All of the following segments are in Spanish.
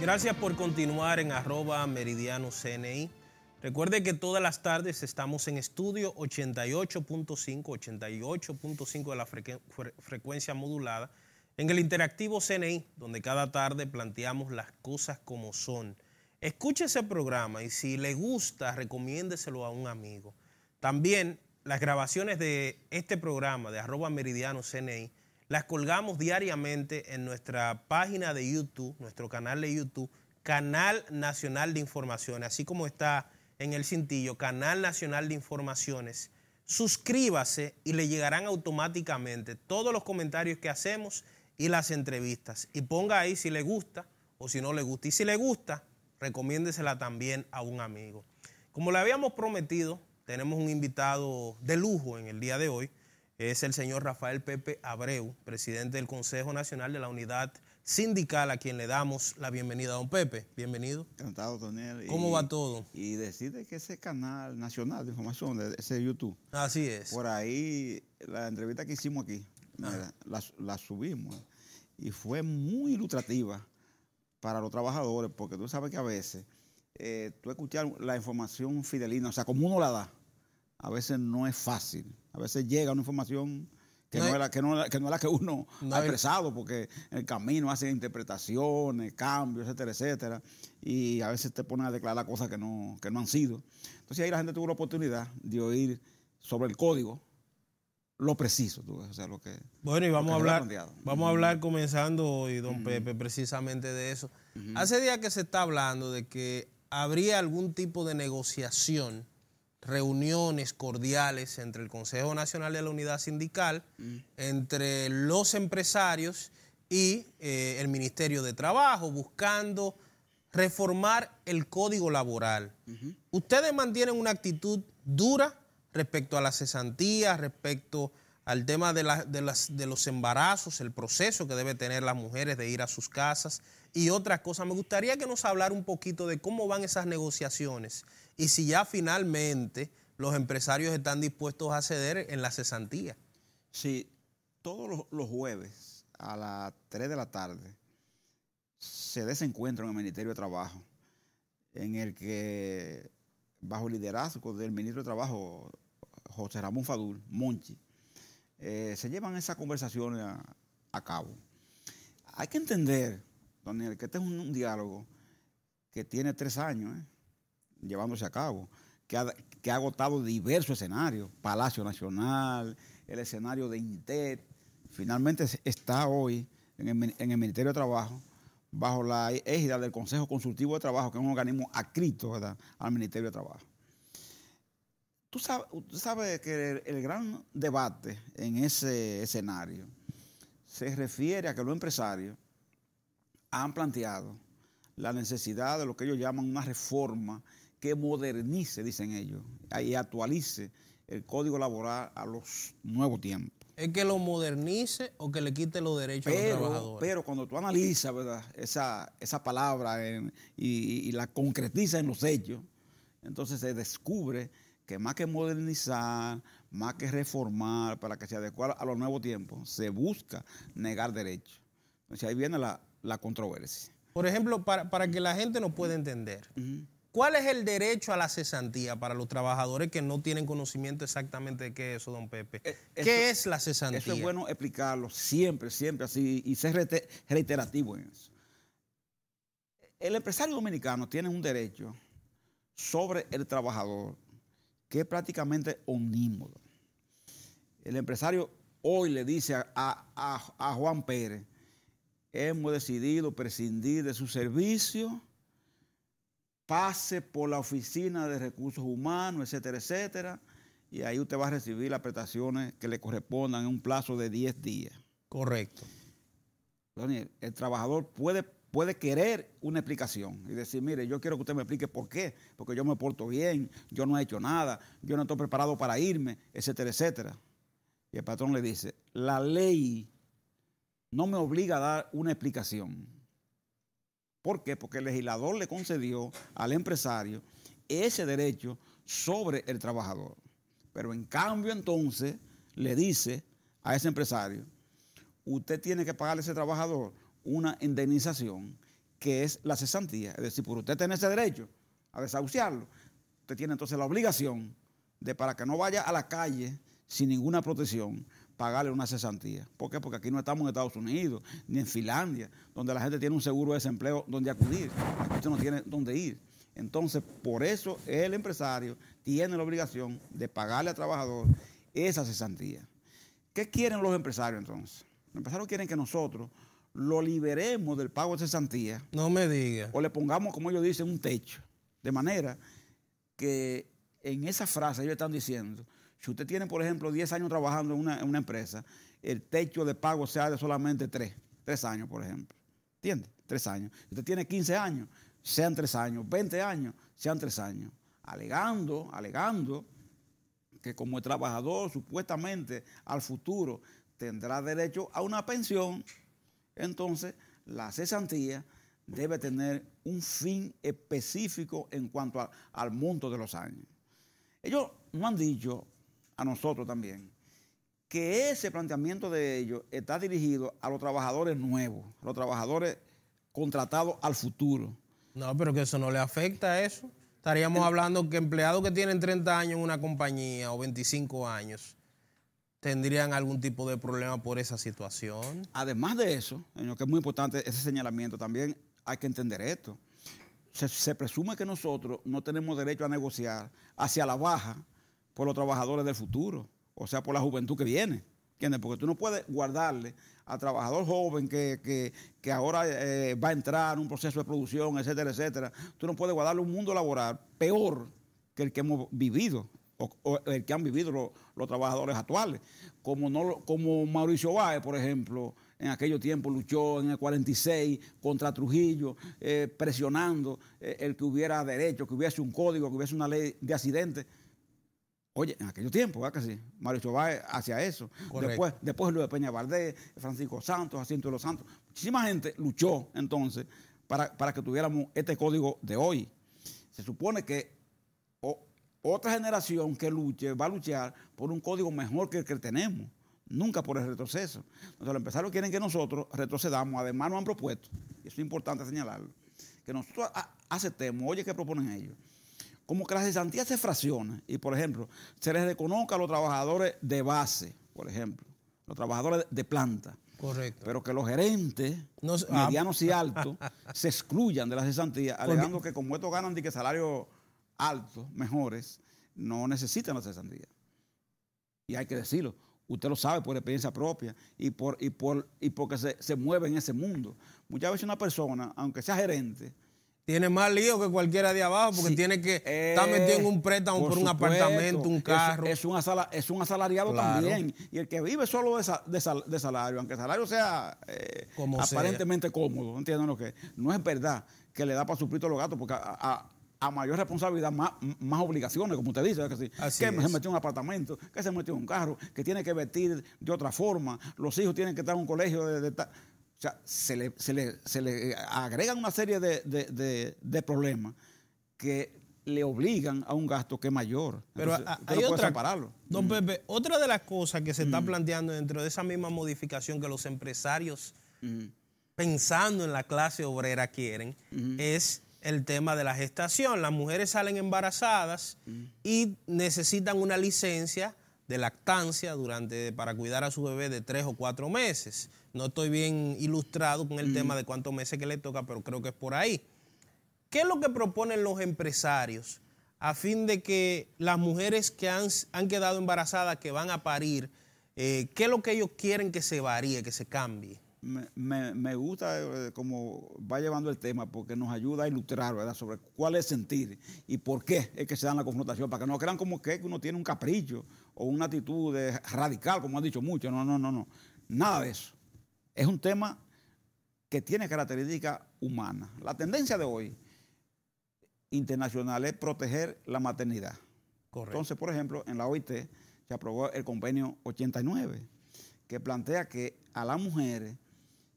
Gracias por continuar en arroba meridiano CNI. Recuerde que todas las tardes estamos en estudio 88.5, 88.5 de la frecuencia modulada en el interactivo CNI, donde cada tarde planteamos las cosas como son. Escuche ese programa y si le gusta, recomiéndeselo a un amigo. También las grabaciones de este programa de arroba meridiano CNI las colgamos diariamente en nuestra página de YouTube, nuestro canal de YouTube, Canal Nacional de Informaciones, así como está en el cintillo, Canal Nacional de Informaciones. Suscríbase y le llegarán automáticamente todos los comentarios que hacemos y las entrevistas. Y ponga ahí si le gusta o si no le gusta. Y si le gusta, recomiéndesela también a un amigo. Como le habíamos prometido, tenemos un invitado de lujo en el día de hoy es el señor Rafael Pepe Abreu, presidente del Consejo Nacional de la Unidad Sindical, a quien le damos la bienvenida. Don Pepe, bienvenido. Encantado, Daniel. ¿Cómo va todo? Y decirte que ese canal nacional de información, ese YouTube. Así es. Por ahí, la entrevista que hicimos aquí, ah. la, subimos y fue muy ilustrativa para los trabajadores, porque tú sabes que a veces eh, tú escuchar la información fidelina, o sea, como uno la da, a veces no es fácil. A veces llega una información que no, es la que, no, la que uno ha expresado, porque en el camino hace interpretaciones, cambios, etcétera, etcétera, y a veces te ponen a declarar cosas que no, que no han sido. Entonces ahí la gente tuvo la oportunidad de oír sobre el código lo preciso, o sea, lo que... Bueno, y vamos a hablar, vamos a hablar comenzando hoy, don Pepe, precisamente de eso. Hace días que se está hablando de que habría algún tipo de negociación reuniones cordiales entre el Consejo Nacional de la Unidad Sindical, mm. entre los empresarios y eh, el Ministerio de Trabajo, buscando reformar el código laboral. Ustedes mantienen una actitud dura respecto a la cesantías, respecto al tema de, los embarazos, el proceso que deben tener las mujeres de ir a sus casas y otras cosas. Me gustaría que nos hablara un poquito de cómo van esas negociaciones y si ya finalmente los empresarios están dispuestos a ceder en la cesantía. Sí, todos los, jueves a las 3 de la tarde se desencuentra en el Ministerio de Trabajo, en el que bajo liderazgo del ministro de Trabajo, José Ramón Fadul, Monchi, eh, se llevan esas conversaciones a, cabo. Hay que entender, Daniel, que este es un, diálogo que tiene tres años eh, llevándose a cabo, que ha, agotado diversos escenarios, Palacio Nacional, el escenario de Inter, finalmente está hoy en el, Ministerio de Trabajo bajo la égida del Consejo Consultivo de Trabajo, que es un organismo acrito al Ministerio de Trabajo. Tú sabes, que el, gran debate en ese escenario se refiere a que los empresarios han planteado la necesidad de lo que ellos llaman una reforma que modernice, dicen ellos, y actualice el código laboral a los nuevos tiempos. ¿Es que lo modernice o que le quite los derechos pero, a los trabajadores? Pero cuando tú analizas ¿verdad? Esa, esa palabra y, y la concretiza en los hechos, entonces se descubre que más que modernizar, más que reformar para que se adecue a los nuevos tiempos, se busca negar derechos. Entonces ahí viene la, controversia. Por ejemplo, para, que la gente nos pueda entender, ¿cuál es el derecho a la cesantía para los trabajadores que no tienen conocimiento exactamente de qué es eso, don Pepe? Eh, ¿Qué es la cesantía? es bueno explicarlo siempre, siempre así y ser reiterativo en eso. El empresario dominicano tiene un derecho sobre el trabajador que es prácticamente omnímodo. El empresario hoy le dice a, Juan Pérez, hemos decidido prescindir de su servicio, pase por la oficina de recursos humanos, etcétera, etcétera, y ahí usted va a recibir las prestaciones que le correspondan en un plazo de 10 días. Correcto. el trabajador puede puede querer una explicación y decir, mire, yo quiero que usted me explique por qué, porque yo me porto bien, yo no he hecho nada, yo no estoy preparado para irme, etcétera, etcétera. Y el patrón le dice, la ley no me obliga a dar una explicación. ¿Por qué? Porque el legislador le concedió al empresario ese derecho sobre el trabajador. Pero en cambio entonces le dice a ese empresario, usted tiene que pagarle a ese trabajador una indemnización que es la cesantía. Es decir, por usted tener ese derecho a desahuciarlo, usted tiene entonces la obligación de para que no vaya a la calle sin ninguna protección, pagarle una cesantía. ¿Por qué? Porque aquí no estamos en Estados Unidos, ni en Finlandia, donde la gente tiene un seguro de desempleo donde acudir. Aquí usted no tiene dónde ir. Entonces, por eso el empresario tiene la obligación de pagarle al trabajador esa cesantía. ¿Qué quieren los empresarios entonces? Los empresarios quieren que nosotros lo liberemos del pago de cesantía. No me diga. O le pongamos, como ellos dicen, un techo. De manera que en esa frase ellos están diciendo, si usted tiene, por ejemplo, 10 años trabajando en una, empresa, el techo de pago sea de solamente 3, 3 años, por ejemplo. ¿Entiende? 3 años. Si usted tiene 15 años, sean 3 años. 20 años, sean 3 años. Alegando, alegando que como trabajador supuestamente al futuro tendrá derecho a una pensión entonces la cesantía debe tener un fin específico en cuanto al monto de los años. Ellos nos han dicho a nosotros también que ese planteamiento de ellos está dirigido a los trabajadores nuevos, a los trabajadores contratados al futuro. No, pero que eso no le afecta a eso. Estaríamos hablando que empleados que tienen 30 años en una compañía o 25 años, tendrían algún tipo de problema por esa situación. Además de eso, en que es muy importante ese señalamiento, también hay que entender esto. Se, presume que nosotros no tenemos derecho a negociar hacia la baja por los trabajadores del futuro, o sea, por la juventud que viene. ¿Entiendes? Porque tú no puedes guardarle al trabajador joven que, ahora eh, va a entrar en un proceso de producción, etcétera, etcétera. Tú no puedes guardarle un mundo laboral peor que el que hemos vivido o, el que han vivido los, trabajadores actuales, como, no, como Mauricio Báez, por ejemplo, en aquellos tiempos luchó en el 46 contra Trujillo, eh, presionando eh, el que hubiera derecho, que hubiese un código, que hubiese una ley de accidentes. Oye, en aquellos tiempos, ¿verdad que sí? Mauricio Báez hacia eso. Después, después Luis de Peña Valdés, Francisco Santos, Jacinto de los Santos. Muchísima gente luchó entonces para, para que tuviéramos este código de hoy. Se supone que otra generación que luche, va a luchar por un código mejor que el que tenemos, nunca por el retroceso. Entonces, los empresarios quieren que nosotros retrocedamos, además nos han propuesto, y es importante señalarlo, que nosotros aceptemos, oye, ¿qué proponen ellos? Como que la cesantía se fracciona y por ejemplo, se les reconozca a los trabajadores de base, por ejemplo, los trabajadores de planta. Correcto. Pero que los gerentes, medianos ah. y altos, se excluyan de la cesantía, pues alegando que como estos ganan y que salario altos, mejores, no necesitan la cesantía. Y hay que decirlo, usted lo sabe por experiencia propia y, por, y, por, y porque se, mueve en ese mundo. Muchas veces una persona, aunque sea gerente, tiene más lío que cualquiera de abajo porque tiene que estar metido en un eh, préstamo por, un apartamento, un carro. Es, un, es un asalariado también. Y el que vive solo de, salario, aunque el salario sea eh, aparentemente cómodo, ¿entienden lo que? No es verdad que le da para suplir todos los gastos porque a a mayor responsabilidad, más, más obligaciones, como usted dice, que, se metió en un apartamento, que se metió en un carro, que tiene que vestir de otra forma, los hijos tienen que estar en un colegio de, o sea, se le, agregan una serie de, problemas que le obligan a un gasto que es mayor. Pero hay otra, Don Pepe, otra de las cosas que se está planteando dentro de esa misma modificación que los empresarios, pensando en la clase obrera, quieren, es el tema de la gestación. Las mujeres salen embarazadas y necesitan una licencia de lactancia durante, para cuidar a su bebé de tres o cuatro meses. No estoy bien ilustrado con el tema de cuántos meses que le toca, pero creo que es por ahí. ¿Qué es lo que proponen los empresarios a fin de que las mujeres que han, quedado embarazadas, que van a parir, eh, qué es lo que ellos quieren que se varíe, que se cambie? me, gusta eh, como va llevando el tema porque nos ayuda a ilustrar, sobre cuál es sentir y por qué es que se dan la confrontación, para que no crean como que uno tiene un capricho o una actitud radical, como han dicho muchos. No, no, no, no. Nada de eso. Es un tema que tiene características humanas. La tendencia de hoy internacional es proteger la maternidad. Correcto. Entonces, por ejemplo, en la OIT se aprobó el convenio 89, que plantea que a las mujeres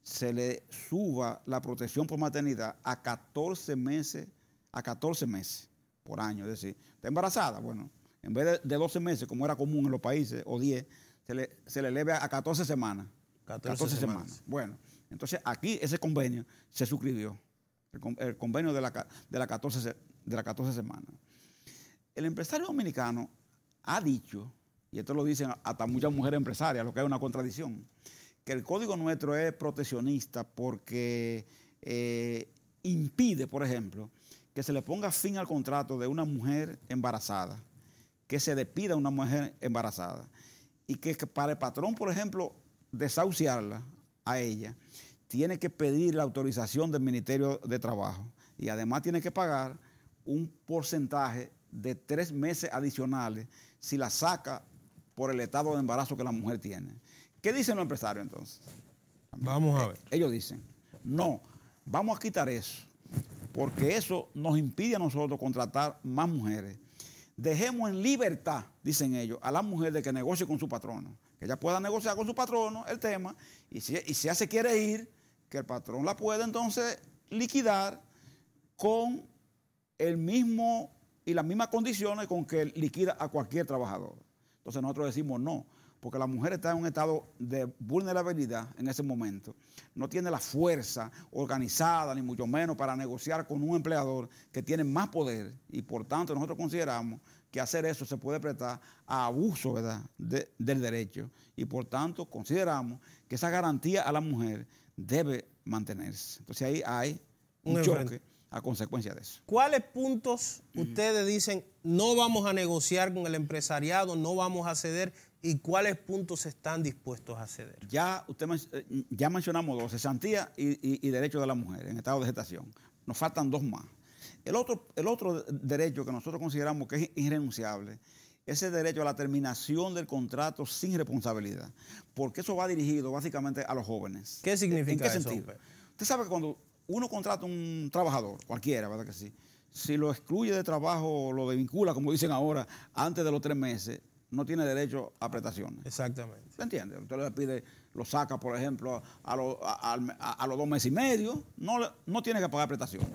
se le suba la protección por maternidad a 14 meses, a 14 meses por año. Es decir, está embarazada, bueno, en vez de, 12 meses, como era común en los países, o 10, se le, eleve a 14 semanas. 14, semanas. Bueno, entonces aquí ese convenio se suscribió, el, convenio de la, de, la de la 14 semanas. El empresario dominicano ha dicho, y esto lo dicen hasta muchas mujeres empresarias, lo que es una contradicción, que el código nuestro es proteccionista porque eh, impide, por ejemplo, que se le ponga fin al contrato de una mujer embarazada, que se despida a una mujer embarazada y que, que para el patrón, por ejemplo, desahuciarla a ella, tiene que pedir la autorización del Ministerio de Trabajo y además tiene que pagar un porcentaje de tres meses adicionales si la saca por el estado de embarazo que la mujer tiene. ¿Qué dicen los empresarios entonces? Vamos a eh, ver. Ellos dicen, no, vamos a quitar eso, porque eso nos impide a nosotros contratar más mujeres. Dejemos en libertad, dicen ellos, a la mujer de que negocie con su patrono, que ella pueda negociar con su patrono el tema, y si, y si ella se quiere ir, que el patrón la pueda entonces liquidar con el mismo y las mismas condiciones con que liquida a cualquier trabajador. Entonces nosotros decimos no porque la mujer está en un estado de vulnerabilidad en ese momento. No tiene la fuerza organizada, ni mucho menos, para negociar con un empleador que tiene más poder y por tanto nosotros consideramos que hacer eso se puede prestar a abuso ¿verdad? del derecho y por tanto consideramos que esa garantía a la mujer debe mantenerse. Entonces ahí hay un choque a consecuencia de eso. ¿Cuáles puntos mm. ustedes dicen no vamos a negociar con el empresariado, no vamos a ceder? y cuáles puntos están dispuestos a ceder. Ya, usted, eh, ya mencionamos dos, cesantía y, y, de la mujer en estado de gestación. Nos faltan dos más. El otro, el otro derecho que nosotros consideramos que es irrenunciable es el derecho a la terminación del contrato sin responsabilidad, porque eso va dirigido básicamente a los jóvenes. ¿Qué significa ¿En qué Sentido? Usted sabe que cuando uno contrata a un trabajador, cualquiera, ¿verdad que sí? Si lo excluye de trabajo, o lo desvincula, como dicen ahora, antes de los tres meses, no tiene derecho a prestaciones. Exactamente. ¿Se entiende? Usted le pide, lo saca, por ejemplo, a, los dos meses y medio, no, no tiene que pagar prestaciones.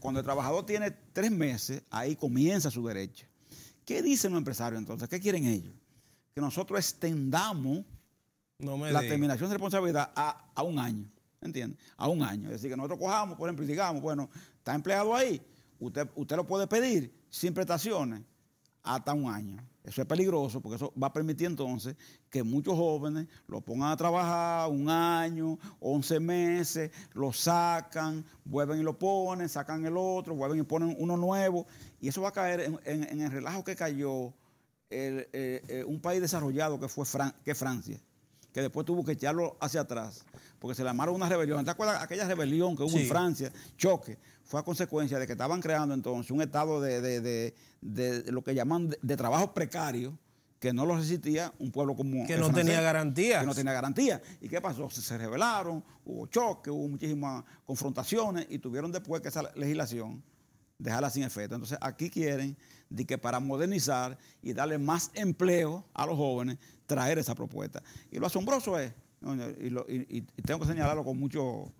Cuando el trabajador tiene tres meses, ahí comienza su derecho. ¿Qué dicen los empresarios entonces? ¿Qué quieren ellos? Que nosotros extendamos la terminación de responsabilidad a, un año. entiende? A un año. Es decir, que nosotros cojamos, por ejemplo, y digamos, bueno, está empleado ahí, usted, usted lo puede pedir sin prestaciones hasta un año. Eso es peligroso porque eso va a permitir entonces que muchos jóvenes lo pongan a trabajar un año, 11 meses, lo sacan, vuelven y lo ponen, sacan el otro, vuelven y ponen uno nuevo. Y eso va a caer en, el relajo que cayó eh, eh, un país desarrollado que fue que Francia que después tuvo que echarlo hacia atrás, porque se le amaron una rebelión. ¿Te acuerdas aquella rebelión que hubo en Francia? Choque fue a consecuencia de que estaban creando entonces un estado de, lo que llaman de, trabajo precario que no lo resistía un pueblo común. que no tenía garantías que no tenía garantías y qué pasó se, rebelaron hubo choques hubo muchísimas confrontaciones y tuvieron después que esa legislación dejarla sin efecto entonces aquí quieren de que para modernizar y darle más empleo a los jóvenes traer esa propuesta y lo asombroso es y, y tengo que señalarlo con mucho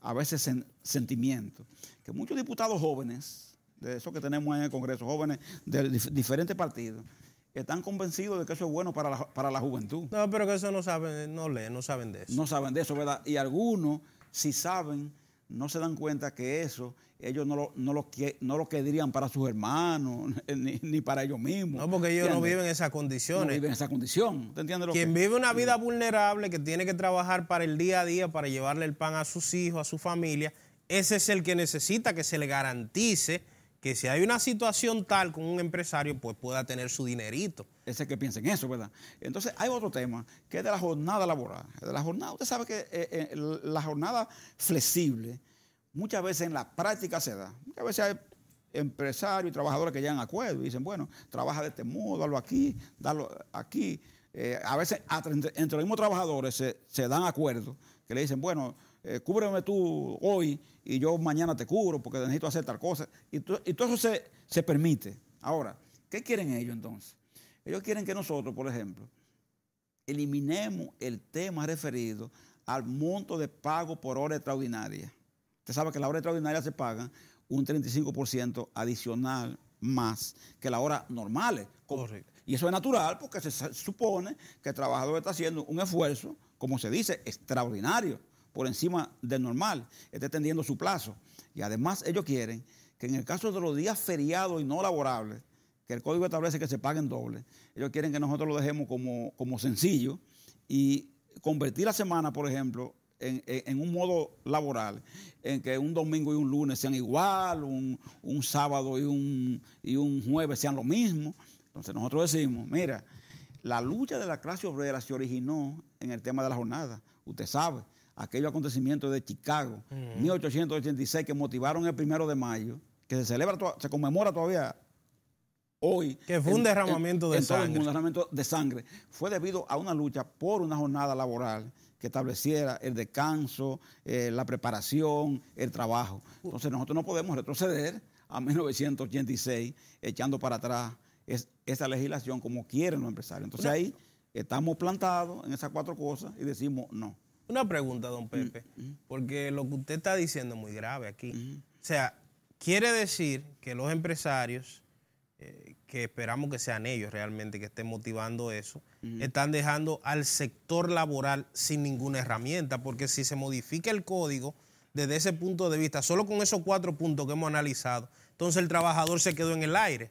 a veces sentimientos, sentimiento. Que muchos diputados jóvenes, de esos que tenemos en el Congreso, jóvenes de diferentes partidos, están convencidos de que eso es bueno para la, para la juventud. No, pero que eso no saben, no leen, no saben de eso. No saben de eso, ¿verdad? Y algunos sí saben no se dan cuenta que eso ellos no lo, no lo, no lo para sus hermanos ni, para ellos mismos. No, porque ellos no viven en esas condiciones. No viven esa condición. Quien vive una vida vulnerable, que tiene que trabajar para el día a día, para llevarle el pan a sus hijos, a su familia, ese es el que necesita que se le garantice que si hay una situación tal con un empresario, pues pueda tener su dinerito ese que piensen eso, ¿verdad? Entonces hay otro tema que es de la jornada laboral. De la jornada, usted sabe que eh, eh, la jornada flexible muchas veces en la práctica se da. Muchas veces hay empresarios y trabajadores que llegan a acuerdo y dicen, bueno, trabaja de este modo, dalo aquí, dalo aquí. Eh, a veces entre, los mismos trabajadores se, dan acuerdos que le dicen, bueno, cúbreme tú hoy y yo mañana te cubro porque necesito hacer tal cosa. Y, todo eso se, se, permite. Ahora, ¿qué quieren ellos entonces? Ellos quieren que nosotros, por ejemplo, eliminemos el tema referido al monto de pago por hora extraordinaria. Usted sabe que la hora extraordinaria se paga un 35% adicional más que la hora normal. Y eso es natural porque se supone que el trabajador está haciendo un esfuerzo, como se dice, extraordinario, por encima del normal, está extendiendo su plazo. Y además ellos quieren que en el caso de los días feriados y no laborables, que el código establece que se paguen doble. Ellos quieren que nosotros lo dejemos como, sencillo y convertir la semana, por ejemplo, en, un modo laboral, en que un domingo y un lunes sean igual, un, sábado y un, y un jueves sean lo mismo. Entonces nosotros decimos, mira, la lucha de la clase obrera se originó en el tema de la jornada. Usted sabe, aquellos acontecimientos de Chicago, 1886, mm. que motivaron el primero de mayo, que se celebra, se conmemora todavía hoy. Que fue un derramamiento de sangre. Fue debido a una lucha por una jornada laboral que estableciera el descanso, eh, la preparación, el trabajo. Entonces nosotros no podemos retroceder a 1986 echando para atrás esa legislación como quieren los empresarios. Entonces ahí estamos plantados en esas cuatro cosas y decimos no. Una pregunta, don mm, Pepe, mm. porque lo que usted está diciendo es muy grave aquí. Mm. O sea, quiere decir que los empresarios eh, que esperamos que sean ellos realmente que estén motivando eso, están dejando al sector laboral sin ninguna herramienta, porque si se modifica el código desde ese punto de vista, solo con esos cuatro puntos que hemos analizado, entonces el trabajador se quedó en el aire.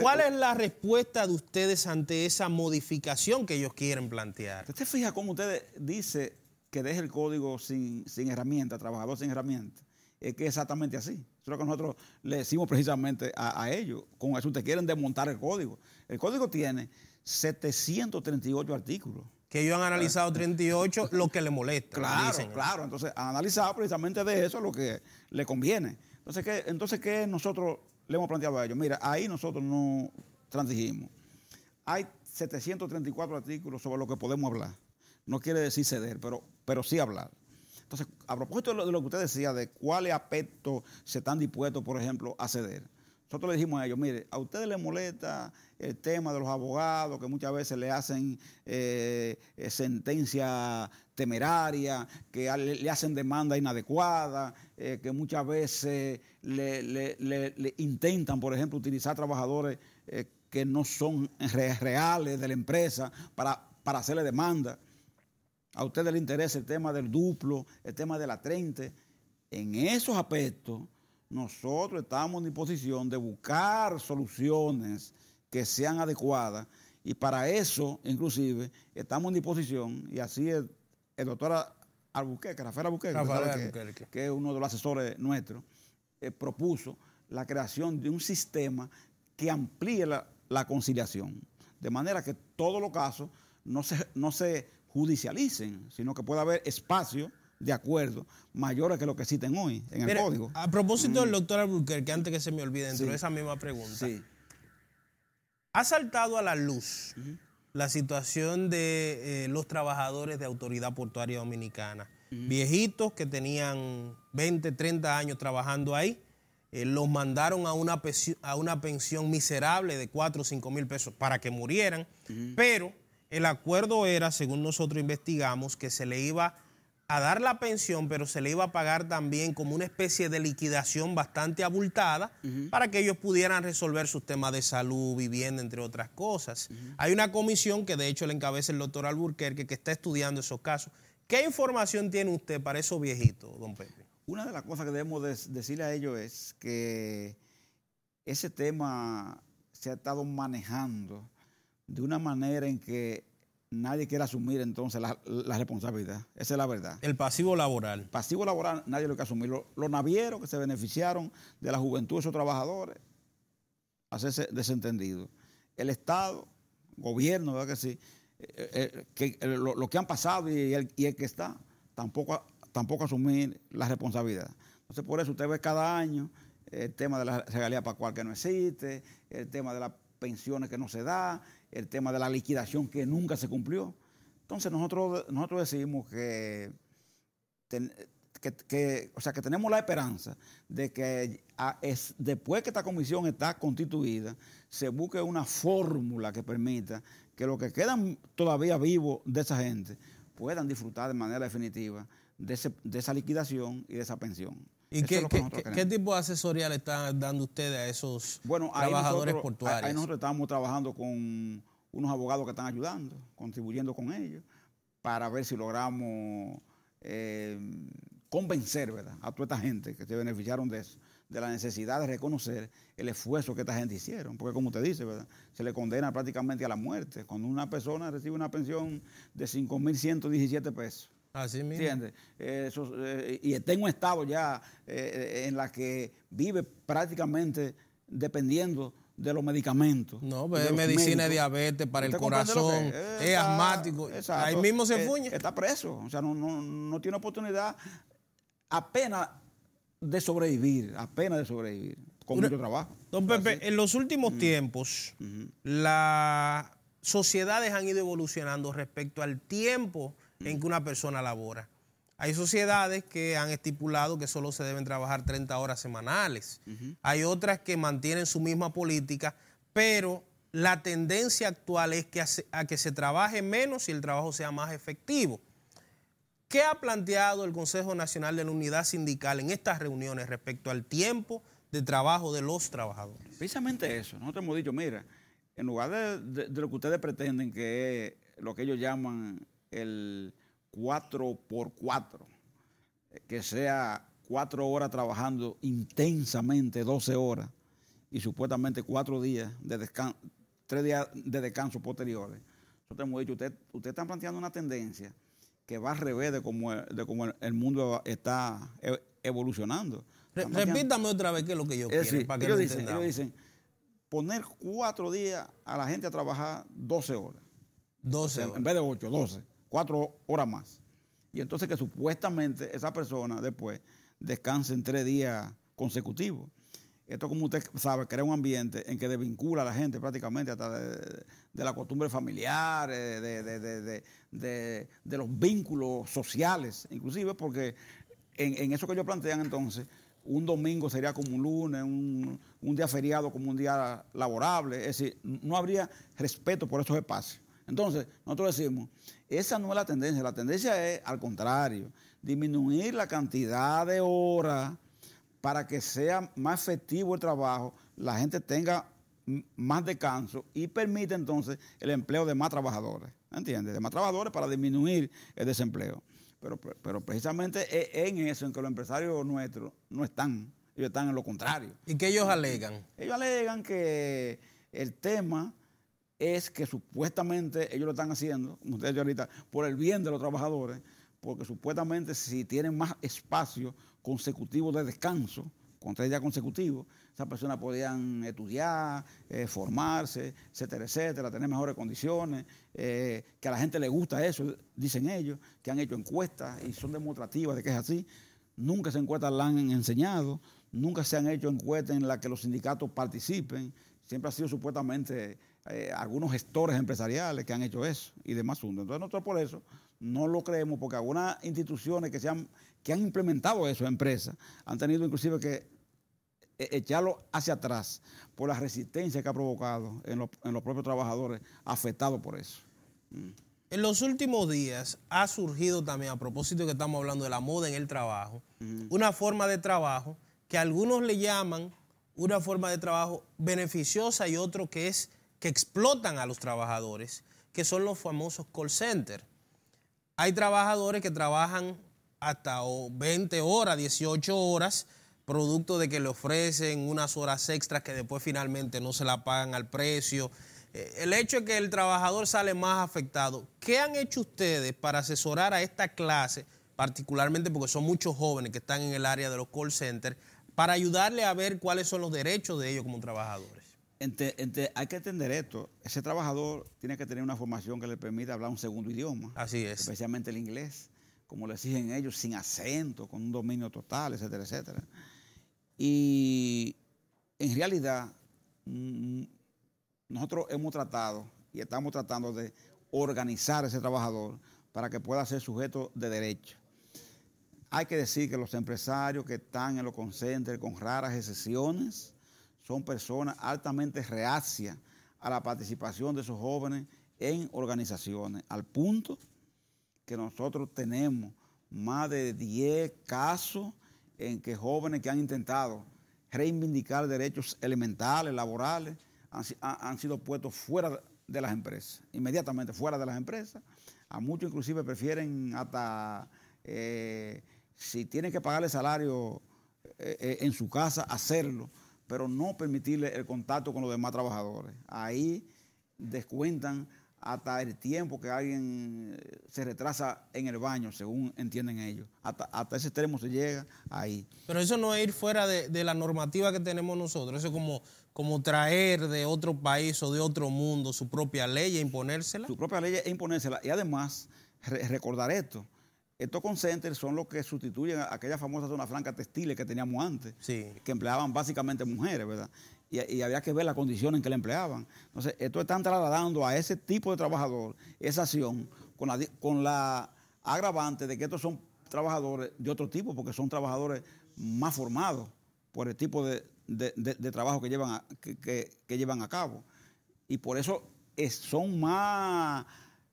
¿Cuál es la respuesta de ustedes ante esa modificación que ellos quieren plantear? Usted fija cómo usted dice que deje el código sin, sin herramienta, trabajador sin herramienta es que es exactamente así. Eso es lo que nosotros le decimos precisamente a, ellos. Con eso te quieren desmontar el código. El código tiene 738 artículos. Que ellos han analizado 38, lo que les molesta. Claro, claro. Entonces, han analizado precisamente de eso lo que le conviene. Entonces, ¿qué, entonces, ¿qué nosotros le hemos planteado a ellos? Mira, ahí nosotros no transigimos. Hay 734 artículos sobre lo que podemos hablar. No quiere decir ceder, pero, pero sí hablar. Entonces, a propósito de lo, que usted decía, de cuáles aspectos se están dispuestos, por ejemplo, a ceder. Nosotros le dijimos a ellos, mire, a ustedes les molesta el tema de los abogados que muchas veces le hacen eh, eh, sentencia temeraria, que le hacen demanda inadecuada, eh, que muchas veces le, intentan, por ejemplo, utilizar trabajadores que no son reales de la empresa para hacerle demanda a ustedes les interesa el tema del duplo, el tema de la 30, en esos aspectos nosotros estamos en disposición de buscar soluciones que sean adecuadas y para eso inclusive estamos en disposición y así el, el doctor Albuquerque, Rafael Albuquerque, Que, es uno de los asesores nuestros, eh, propuso la creación de un sistema que amplíe la, conciliación, de manera que todos los casos no se, no se judicialicen, sino que pueda haber espacio de acuerdo mayores que lo que existen hoy en el código. A propósito del mm. doctor Albuquerque, antes que se me olvide dentro de esa misma pregunta, ha saltado a la luz la situación de eh, los trabajadores de Autoridad Portuaria Dominicana, viejitos que tenían 20, 30 años trabajando ahí. Eh, los mandaron a una, a una pensión miserable de 4 o 5 mil pesos para que murieran, pero el acuerdo era, según nosotros investigamos, que se le iba a dar la pensión, pero se le iba a pagar también como una especie de liquidación bastante abultada para que ellos pudieran resolver sus temas de salud, vivienda, entre otras cosas. Hay una comisión que de hecho le encabeza el doctor Alburquerque que está estudiando esos casos. ¿Qué información tiene usted para esos viejitos, don Pepe? Una de las cosas que debemos decirle a ellos es que ese tema se ha estado manejando de una manera en que nadie quiere asumir entonces la, responsabilidad. Esa es la verdad. El pasivo laboral. pasivo laboral nadie lo quiere asumir. Los, navieros que se beneficiaron de la juventud de esos trabajadores, hacerse desentendido. El Estado, gobierno, que sí? Eh, eh, que, eh, lo, que han pasado y, el, que está, tampoco, tampoco asumir la responsabilidad. Entonces, por eso usted ve cada año el tema de la regalía para cual que no existe, el tema de las pensiones que no se da, el tema de la liquidación que nunca se cumplió. Entonces nosotros, nosotros decimos que, o sea, que tenemos la esperanza de que después que esta comisión está constituida, se busque una fórmula que permita que los que quedan todavía vivos de esa gente puedan disfrutar de manera definitiva de esa liquidación y de esa pensión. ¿Y qué, tipo de asesoría le están dando ustedes a esos trabajadores portuarios? Ahí nosotros estamos trabajando con unos abogados que están ayudando, contribuyendo con ellos, para ver si logramos eh, convencer ¿verdad? a toda esta gente que se beneficiaron de eso, de la necesidad de reconocer el esfuerzo que esta gente hicieron. Porque como usted dice, ¿verdad? se le condena prácticamente a la muerte. Cuando una persona recibe una pensión de 5.117 pesos, Así mismo. Eh, y está en un estado ya eh, en la que vive prácticamente dependiendo de los medicamentos. No, pues, medicina de diabetes para el corazón, es, asmático. ahí mismo se eh, fuña. Está preso, o sea, no, tiene oportunidad apenas de sobrevivir, apenas de sobrevivir, con mucho trabajo. Don Pepe, en los últimos mm. tiempos, las sociedades han ido evolucionando respecto al tiempo en que una persona labora. Hay sociedades que han estipulado que solo se deben trabajar 30 horas semanales. Hay otras que mantienen su misma política, pero la tendencia actual es que a que se trabaje menos y el trabajo sea más efectivo. ¿Qué ha planteado el Consejo Nacional de la Unidad Sindical en estas reuniones respecto al tiempo de trabajo de los trabajadores? Precisamente eso. Nosotros hemos dicho, mira, en lugar de, de lo que ustedes pretenden, que es lo que ellos llaman el 4x4, que sea cuatro horas trabajando intensamente, 12 horas, y supuestamente cuatro días de descanso, tres días de descanso posteriores. Yo te hemos dicho, usted, usted está planteando una tendencia que va al revés de cómo, de el mundo está e-, evolucionando. repítame otra vez qué es lo que yo quiero. para que dicen, dicen, poner cuatro días a la gente a trabajar 12 horas. 12 horas. En vez de 8, 12 cuatro horas más. Y entonces que supuestamente esa persona después descanse en tres días consecutivos. Esto, como usted sabe, crea un ambiente en que desvincula a la gente prácticamente hasta de, la costumbre familiar, eh, de, los vínculos sociales, inclusive porque en, eso que ellos plantean entonces, un domingo sería como un lunes, un, un día feriado como un día laborable, es decir, no habría respeto por esos espacios. Entonces, nosotros decimos, esa no es la tendencia, la tendencia es, al contrario, disminuir la cantidad de horas para que sea más efectivo el trabajo, la gente tenga más descanso y permite entonces el empleo de más trabajadores, ¿entiendes? De más trabajadores para disminuir el desempleo. Pero, pero precisamente e, en eso, en que los empresarios nuestros no están, ellos están en lo contrario. ¿Y qué ellos alegan? Ellos alegan que el tema es que supuestamente ellos lo están haciendo, como ustedes ahorita, por el bien de los trabajadores, porque supuestamente si tienen más espacio consecutivo de descanso, con tres días consecutivos, esas personas podían estudiar, eh, formarse, etcétera, etcétera, tener mejores condiciones, eh, que a la gente le gusta eso, dicen ellos, que han hecho encuestas y son demostrativas de que es así. Nunca se encuestas la han enseñado, nunca se han hecho encuestas en las que los sindicatos participen, siempre ha sido supuestamente eh, algunos gestores empresariales que han hecho eso y demás asuntos. Entonces nosotros por eso no lo creemos, porque algunas instituciones que, han, que han implementado eso, empresas, han tenido inclusive que eh, echarlo hacia atrás por la resistencia que ha provocado en, los propios trabajadores afectados por eso. Mm. En los últimos días ha surgido también, a propósito que estamos hablando de la moda en el trabajo, mm. una forma de trabajo que algunos le llaman una forma de trabajo beneficiosa y otro que es que explotan a los trabajadores, que son los famosos call centers. Hay trabajadores que trabajan hasta 20 horas, 18 horas, producto de que le ofrecen unas horas extras que después finalmente no se la pagan al precio. Eh, el hecho es que el trabajador sale más afectado. ¿Qué han hecho ustedes para asesorar a esta clase, particularmente porque son muchos jóvenes que están en el área de los call centers, para ayudarle a ver cuáles son los derechos de ellos como trabajadores? hay que entender esto. Ese trabajador tiene que tener una formación que le permita hablar un segundo idioma. Así Especialmente el inglés, como le exigen ellos, sin acento, con un dominio total, etcétera, etcétera. Y en realidad, mm, nosotros hemos tratado y estamos tratando de organizar a ese trabajador para que pueda ser sujeto de derecho. Hay que decir que los empresarios que están en los concentres, con raras excepciones, son personas altamente reacias a la participación de esos jóvenes en organizaciones, al punto que nosotros tenemos más de 10 casos en que jóvenes que han intentado reivindicar derechos elementales, laborales, han, sido puestos fuera de las empresas, inmediatamente fuera de las empresas. A muchos inclusive prefieren hasta, eh, si tienen que pagarle salario eh, eh, en su casa, hacerlo pero no permitirle el contacto con los demás trabajadores. Ahí descuentan hasta el tiempo que alguien eh, se retrasa en el baño, según entienden ellos. Hasta, ese extremo se llega ahí. Pero eso no es ir fuera de, la normativa que tenemos nosotros, eso es como, como traer de otro país o de otro mundo su propia ley e imponérsela. Su propia ley e imponérsela. Y además, recordar esto, estos concenters son los que sustituyen a aquella famosa zona franca textiles que teníamos antes, que empleaban básicamente mujeres, ¿verdad? Y, había que ver las condiciones en que la empleaban. Entonces, esto están trasladando a ese tipo de trabajador esa acción con la, con la agravante de que estos son trabajadores de otro tipo, porque son trabajadores más formados por el tipo de, trabajo que llevan, a, llevan a cabo. Y por eso son más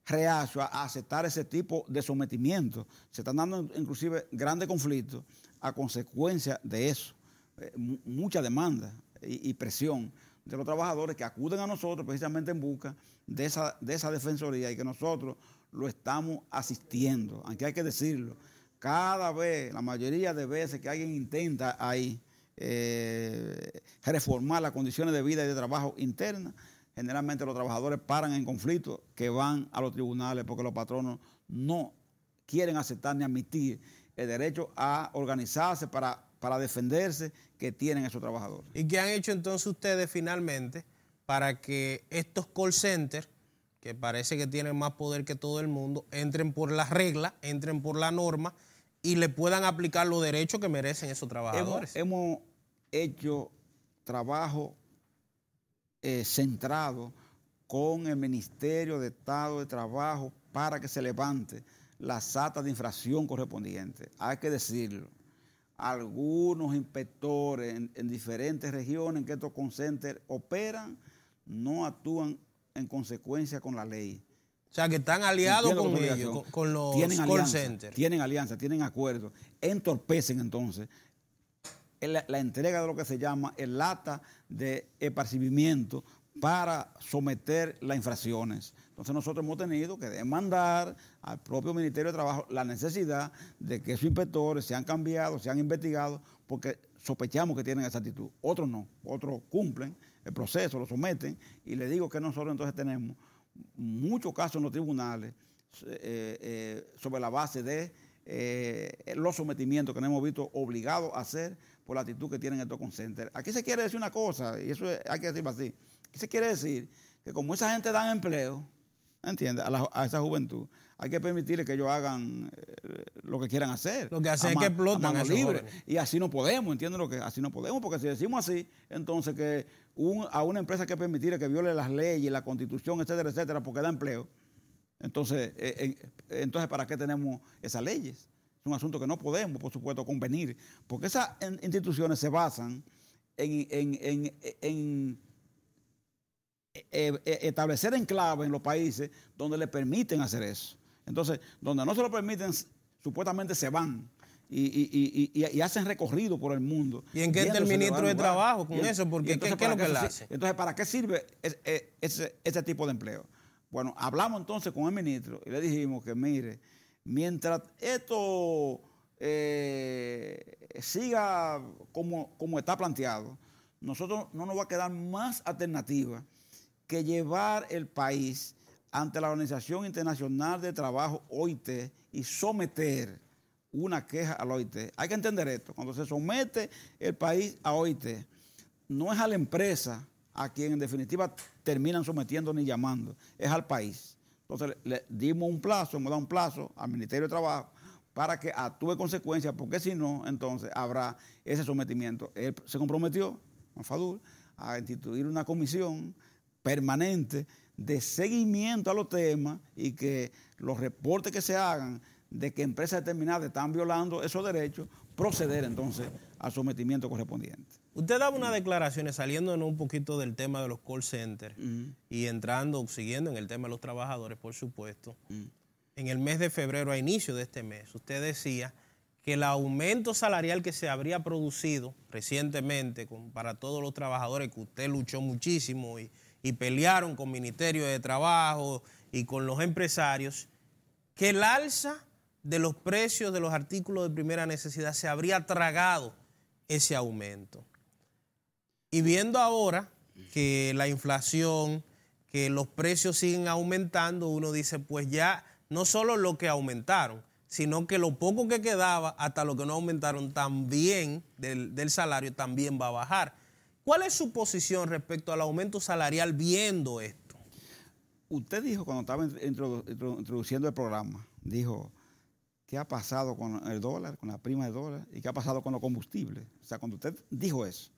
reacio a, aceptar ese tipo de sometimiento. Se están dando inclusive grandes conflictos a consecuencia de eso. Eh, mucha demanda y, presión de los trabajadores que acuden a nosotros precisamente en busca de esa, de esa defensoría y que nosotros lo estamos asistiendo, aunque hay que decirlo. Cada vez, la mayoría de veces que alguien intenta ahí eh, reformar las condiciones de vida y de trabajo interna, generalmente los trabajadores paran en conflicto que van a los tribunales porque los patronos no quieren aceptar ni admitir el derecho a organizarse para, para defenderse que tienen esos trabajadores. ¿Y qué han hecho entonces ustedes finalmente para que estos call centers, que parece que tienen más poder que todo el mundo, entren por las reglas, entren por la norma y le puedan aplicar los derechos que merecen esos trabajadores? Hemos, hemos hecho trabajo eh, centrado con el Ministerio de Estado de Trabajo para que se levante la SATA de infracción correspondiente. Hay que decirlo. Algunos inspectores en, diferentes regiones que estos concenters operan no actúan en consecuencia con la ley. O sea, que están aliados con ellos, con, los call Tienen alianza, tienen acuerdos. Entorpecen entonces la, entrega de lo que se llama el lata de esparcimiento para someter las infracciones. Entonces nosotros hemos tenido que demandar al propio Ministerio de Trabajo la necesidad de que sus inspectores se han cambiado, se han investigado, porque sospechamos que tienen esa actitud. Otros no, otros cumplen el proceso, lo someten, y le digo que nosotros entonces tenemos muchos casos en los tribunales eh, eh, sobre la base de eh, los sometimientos que nos hemos visto obligados a hacer por la actitud que tienen estos concentres. Aquí se quiere decir una cosa, y eso hay que decirlo así. Aquí se quiere decir que como esa gente da empleo, ¿entiendes? A, esa juventud, hay que permitirle que ellos hagan eh, lo que quieran hacer. Lo que hacen es que explotan libre. Y así no podemos, ¿entiendes lo que? Así no podemos, porque si decimos así, entonces que a una empresa hay que permitirle que viole las leyes, la constitución, etcétera, etcétera, porque da empleo. Entonces, eh, eh, entonces ¿para qué tenemos esas leyes? Es un asunto que no podemos, por supuesto, convenir, porque esas instituciones se basan en, en, eh, eh, establecer enclaves en los países donde le permiten hacer eso. Entonces, donde no se lo permiten, supuestamente se van. Y, hacen recorrido por el mundo. ¿Y en qué está el ministro de Trabajo con eso? Porque entonces, ¿qué, es lo que hace? Entonces, ¿para qué sirve ese, ese, tipo de empleo? Bueno, hablamos entonces con el ministro y le dijimos que, mire, Mientras esto eh, siga como, está planteado, nosotros no nos va a quedar más alternativa que llevar el país ante la Organización Internacional de Trabajo OIT y someter una queja a la OIT. Hay que entender esto. Cuando se somete el país a OIT, no es a la empresa a quien en definitiva terminan sometiendo ni llamando, es al país. Entonces le dimos un plazo, hemos dado un plazo al Ministerio de Trabajo para que actúe consecuencia porque si no, entonces habrá ese sometimiento. Él se comprometió, a instituir una comisión permanente de seguimiento a los temas y que los reportes que se hagan de que empresas determinadas están violando esos derechos, proceder entonces al sometimiento correspondiente. Usted daba unas declaraciones saliéndonos un poquito del tema de los call centers mm. y entrando, siguiendo en el tema de los trabajadores, por supuesto. Mm. En el mes de febrero, a inicio de este mes, usted decía que el aumento salarial que se habría producido recientemente para todos los trabajadores, que usted luchó muchísimo y, y pelearon con Ministerio de Trabajo y con los empresarios, que el alza de los precios de los artículos de primera necesidad se habría tragado ese aumento. Y viendo ahora que la inflación, que los precios siguen aumentando, uno dice, pues ya no solo lo que aumentaron, sino que lo poco que quedaba, hasta lo que no aumentaron también del, salario, también va a bajar. ¿Cuál es su posición respecto al aumento salarial viendo esto? Usted dijo cuando estaba introduciendo el programa, dijo, ¿qué ha pasado con el dólar, con la prima de dólar y qué ha pasado con los combustibles? O sea, cuando usted dijo eso,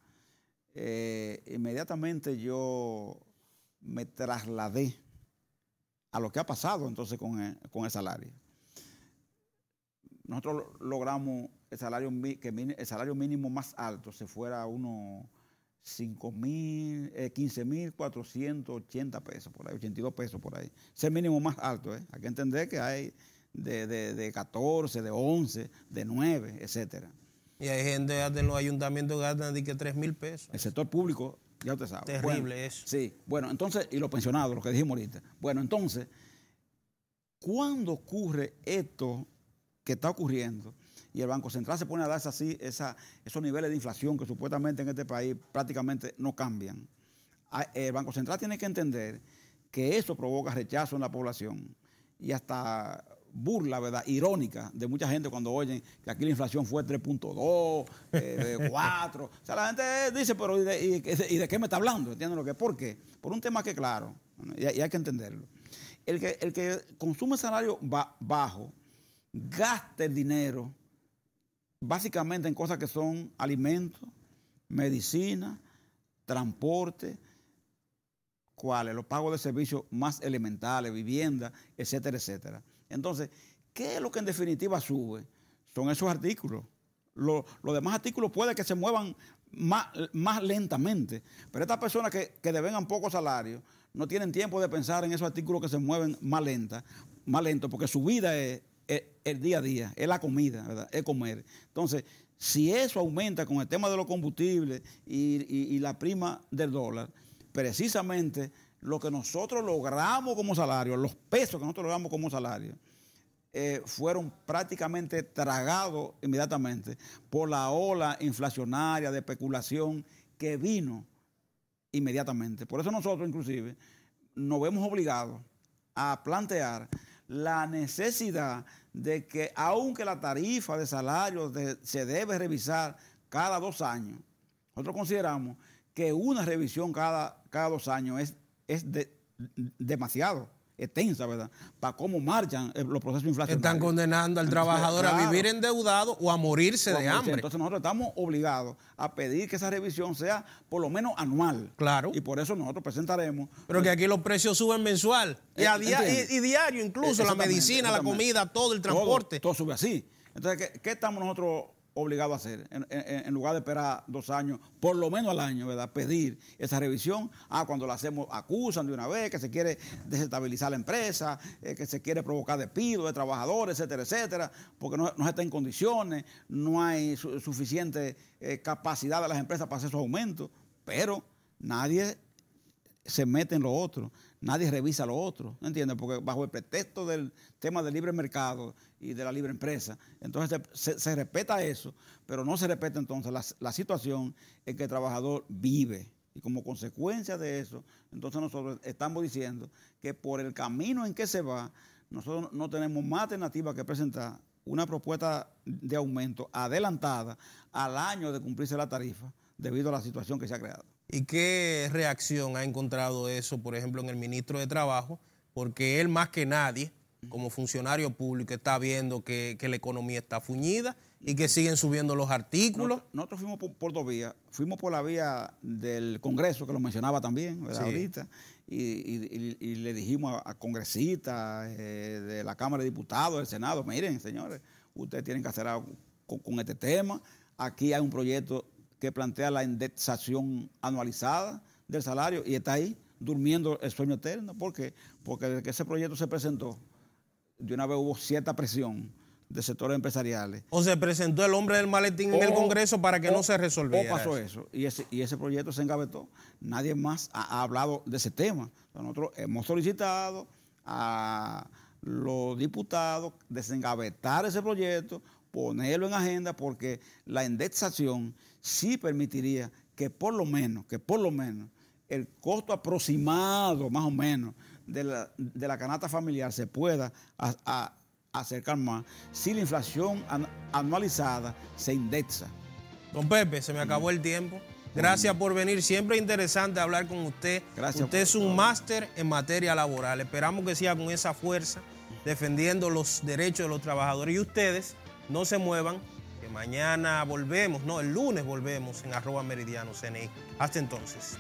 eh, inmediatamente yo me trasladé a lo que ha pasado entonces con el, eh, con el salario. Nosotros logramos el salario, que el salario mínimo más alto se fuera a unos 15.480 eh, pesos, por ahí, 82 pesos por ahí. Ese mínimo más alto, Hay que entender que hay de, de 14, de 11, de 9, etcétera. Y hay gente de los ayuntamientos que gastan de que 3 mil pesos. El sector público, ya usted sabe. Terrible eso. Sí, bueno, entonces, y los pensionados, lo que dijimos ahorita. Bueno, entonces, ¿cuándo ocurre esto que está ocurriendo? y el Banco Central se pone a darse así esa, esos niveles de inflación que supuestamente en este país prácticamente no cambian. Ah, el Banco Central tiene que entender que eso provoca rechazo en la población y hasta burla, ¿verdad? Irónica de mucha gente cuando oyen que aquí la inflación fue 3.2, 4. Eh, o sea, la gente eh, dice, pero ¿y de, qué me está hablando? ¿Entienden lo que? ¿Por qué? Por un tema que, claro, y, hay que entenderlo. El que, el que consume salario bajo, gasta el dinero básicamente en cosas que son alimentos, medicina, transporte, cuáles, los pagos de servicios más elementales, vivienda, etcétera, etcétera. Entonces, ¿qué es lo que en definitiva sube? Son esos artículos. Los demás artículos puede que se muevan más, más lentamente, pero estas personas que, que devengan poco salario no tienen tiempo de pensar en esos artículos que se mueven más lenta, más lento, porque su vida es, el día a día, es la comida, ¿verdad? es comer. Entonces, si eso aumenta con el tema de los combustibles y la prima del dólar, precisamente lo que nosotros logramos como salario, los pesos que nosotros logramos como salario, eh, fueron prácticamente tragados inmediatamente por la ola inflacionaria de especulación que vino inmediatamente. Por eso nosotros inclusive nos vemos obligados a plantear la necesidad de que aunque la tarifa de salario se debe revisar cada dos años, nosotros consideramos que una revisión cada, cada dos años es es demasiado extensa, ¿verdad? Para cómo marchan eh, los procesos inflacionarios. Están condenando al trabajador a vivir endeudado o a morirse de hambre. Entonces nosotros estamos obligados a pedir que esa revisión sea por lo menos anual. Claro. Y por eso nosotros presentaremos. Pero que aquí los precios suben mensual y, diario incluso, la medicina, la comida, todo el transporte. Todo, sube así. Entonces, ¿qué, estamos nosotros obligado a hacer, en, lugar de esperar dos años, por lo menos al año, ¿verdad? Pedir esa revisión. Ah, cuando la hacemos, acusan de una vez que se quiere desestabilizar la empresa, eh, que se quiere provocar despido de trabajadores, etcétera, etcétera, porque no, está en condiciones, no hay suficiente eh, capacidad de las empresas para hacer esos aumentos, pero nadie se mete en lo otro, nadie revisa lo otro, ¿no entiendes? Porque bajo el pretexto del tema del libre mercado y de la libre empresa, entonces se, respeta eso, pero no se respeta entonces la, la situación en que el trabajador vive. Y como consecuencia de eso, entonces nosotros estamos diciendo que por el camino en que se va, nosotros no tenemos más alternativa que presentar una propuesta de aumento adelantada al año de cumplirse la tarifa debido a la situación que se ha creado. ¿Y qué reacción ha encontrado eso, por ejemplo, en el ministro de Trabajo? Porque él más que nadie, como funcionario público, está viendo que, la economía está fuñida y que siguen subiendo los artículos. Nosotros, fuimos por, dos vías. Fuimos por la vía del Congreso, que lo mencionaba también, Ahorita. Y, le dijimos a, congresistas eh, de la Cámara de Diputados, del Senado, miren, señores, ustedes tienen que hacer algo con este tema. Aquí hay un proyecto que plantea la indexación anualizada del salario y está ahí durmiendo el sueño eterno. ¿Por qué? Porque desde que ese proyecto se presentó, de una vez hubo cierta presión de sectores empresariales. O se presentó el hombre del maletín en el oh, Congreso para que no oh, se oh, resolviera. O pasó eso. Y, ese, proyecto se engavetó. Nadie más ha, ha hablado de ese tema. Nosotros hemos solicitado a los diputados desengavetar ese proyecto, ponerlo en agenda, porque la indexación sí permitiría que por lo menos, que por lo menos, el costo aproximado, más o menos, de la, de canasta familiar se pueda acercar más si la inflación anualizada se indexa. Don Pepe, se me acabó el tiempo. Gracias por venir. Siempre es interesante hablar con usted. usted es un máster en materia laboral. Esperamos que siga con esa fuerza defendiendo los derechos de los trabajadores. Y ustedes no se muevan Mañana volvemos, no, el lunes volvemos en arroba meridiano CNI. Hasta entonces.